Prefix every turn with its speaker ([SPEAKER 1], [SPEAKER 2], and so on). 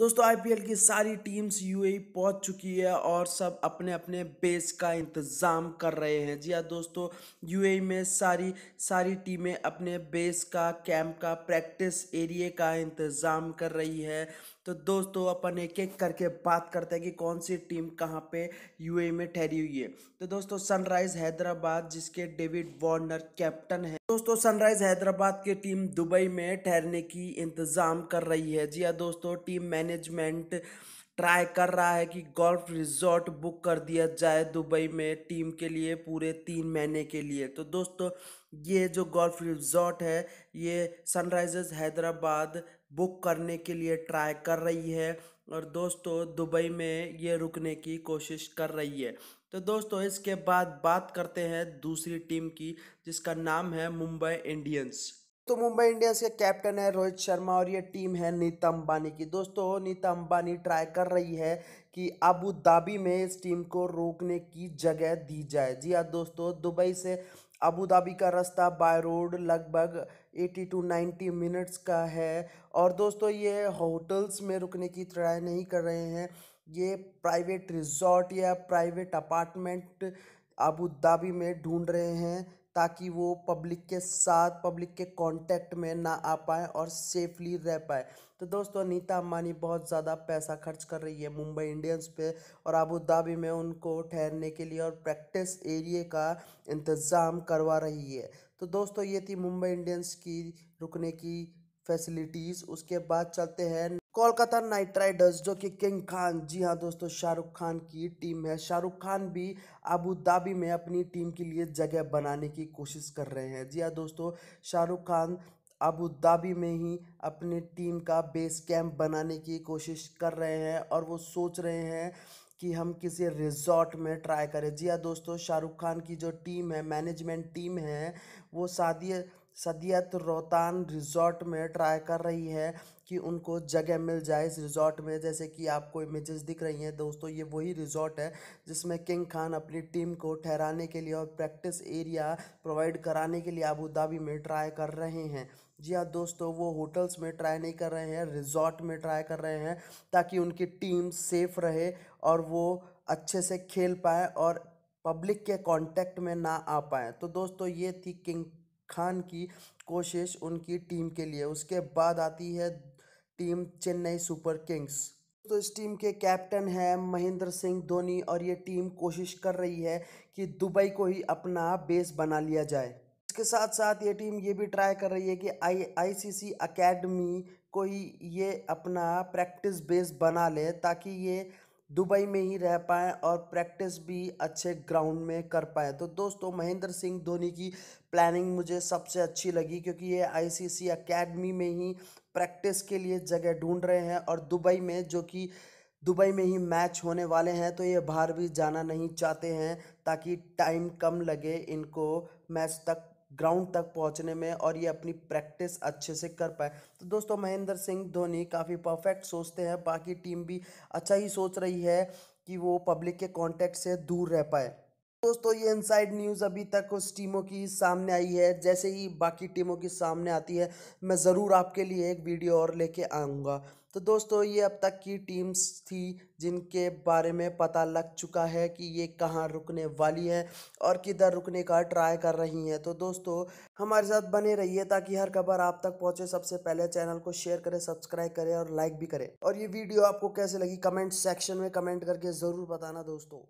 [SPEAKER 1] दोस्तों आईपीएल की सारी टीम्स यूएई e पहुंच चुकी है और सब अपने अपने बेस का इंतज़ाम कर रहे हैं जी हाँ दोस्तों यूएई e में सारी सारी टीमें अपने बेस का कैंप का प्रैक्टिस एरिए का इंतज़ाम कर रही है तो दोस्तों अपन एक एक करके बात करते हैं कि कौन सी टीम कहाँ पे यूएई में ठहरी हुई है तो दोस्तों सनराइज हैदराबाद जिसके डेविड वार्नर कैप्टन है दोस्तों सनराइज हैदराबाद की टीम दुबई में ठहरने की इंतज़ाम कर रही है जी हाँ दोस्तों टीम मैनेजमेंट ट्राई कर रहा है कि गोल्फ रिजॉर्ट बुक कर दिया जाए दुबई में टीम के लिए पूरे तीन महीने के लिए तो दोस्तों ये जो गोल्फ रिजॉर्ट है ये सनराइजर्स हैदराबाद बुक करने के लिए ट्राई कर रही है और दोस्तों दुबई में ये रुकने की कोशिश कर रही है तो दोस्तों इसके बाद बात करते हैं दूसरी टीम की जिसका नाम है मुंबई इंडियंस तो मुंबई इंडियंस के कैप्टन है रोहित शर्मा और ये टीम है नीता अंबानी की दोस्तों नीता अंबानी ट्राई कर रही है कि अबू धाबी में इस टीम को रोकने की जगह दी जाए जी हाँ दोस्तों दुबई से अबू धाबी का रास्ता बाय रोड लगभग एटी टू नाइन्टी मिनट्स का है और दोस्तों ये होटल्स में रुकने की ट्राई नहीं कर रहे हैं ये प्राइवेट रिजॉर्ट या प्राइवेट अपार्टमेंट अबू धाबी में ढूंढ रहे हैं ताकि वो पब्लिक के साथ पब्लिक के कांटेक्ट में ना आ पाए और सेफली रह पाए तो दोस्तों नीता अम्बानी बहुत ज़्यादा पैसा खर्च कर रही है मुंबई इंडियंस पे और अबू धाबी में उनको ठहरने के लिए और प्रैक्टिस एरिए का इंतज़ाम करवा रही है तो दोस्तों ये थी मुंबई इंडियंस की रुकने की फैसिलिटीज़ उसके बाद चलते हैं कोलकाता नाइट राइडर्स जो कि किंग खान जी हाँ दोस्तों शाहरुख खान की टीम है शाहरुख खान भी अबू धाबी में अपनी टीम के लिए जगह बनाने की कोशिश कर रहे हैं जी हाँ दोस्तों शाहरुख खान अबू धाबी में ही अपनी टीम का बेस कैंप बनाने की कोशिश कर रहे हैं और वो सोच रहे हैं कि हम किसी रिजॉर्ट में ट्राई करें जी हाँ दोस्तों शाहरुख खान की जो टीम है मैनेजमेंट टीम है वो शादी सदियत रोहतान रिजॉर्ट में ट्राई कर रही है कि उनको जगह मिल जाए इस रिजॉर्ट में जैसे कि आपको इमेजेस दिख रही हैं दोस्तों ये वही रिजॉर्ट है जिसमें किंग खान अपनी टीम को ठहराने के लिए और प्रैक्टिस एरिया प्रोवाइड कराने के लिए आबू धाबी में ट्राई कर रहे हैं जी हाँ दोस्तों वो होटल्स में ट्राई नहीं कर रहे हैं रिजॉर्ट में ट्राई कर रहे हैं ताकि उनकी टीम सेफ रहे और वो अच्छे से खेल पाए और पब्लिक के कांटेक्ट में ना आ पाए तो दोस्तों ये थी किंग खान की कोशिश उनकी टीम के लिए उसके बाद आती है टीम चेन्नई सुपर किंग्स तो इस टीम के कैप्टन हैं महेंद्र सिंह धोनी और ये टीम कोशिश कर रही है कि दुबई को ही अपना बेस बना लिया जाए इसके साथ साथ ये टीम ये भी ट्राई कर रही है कि आई आईसीसी एकेडमी को ही ये अपना प्रैक्टिस बेस बना ले ताकि ये दुबई में ही रह पाएँ और प्रैक्टिस भी अच्छे ग्राउंड में कर पाएँ तो दोस्तों महेंद्र सिंह धोनी की प्लानिंग मुझे सबसे अच्छी लगी क्योंकि ये आईसीसी एकेडमी में ही प्रैक्टिस के लिए जगह ढूंढ रहे हैं और दुबई में जो कि दुबई में ही मैच होने वाले हैं तो ये बाहर भी जाना नहीं चाहते हैं ताकि टाइम कम लगे इनको मैच तक ग्राउंड तक पहुंचने में और ये अपनी प्रैक्टिस अच्छे से कर पाए तो दोस्तों महेंद्र सिंह धोनी काफ़ी परफेक्ट सोचते हैं बाकी टीम भी अच्छा ही सोच रही है कि वो पब्लिक के कॉन्टैक्ट से दूर रह पाए दोस्तों ये इनसाइड न्यूज़ अभी तक उस टीमों की सामने आई है जैसे ही बाकी टीमों की सामने आती है मैं ज़रूर आपके लिए एक वीडियो और लेके आऊँगा तो दोस्तों ये अब तक की टीम्स थी जिनके बारे में पता लग चुका है कि ये कहाँ रुकने वाली है और किधर रुकने का ट्राई कर रही हैं तो दोस्तों हमारे साथ बने रहिए ताकि हर खबर आप तक पहुँचे सबसे पहले चैनल को शेयर करें सब्सक्राइब करें और लाइक भी करें और ये वीडियो आपको कैसे लगी कमेंट सेक्शन में कमेंट करके ज़रूर बताना दोस्तों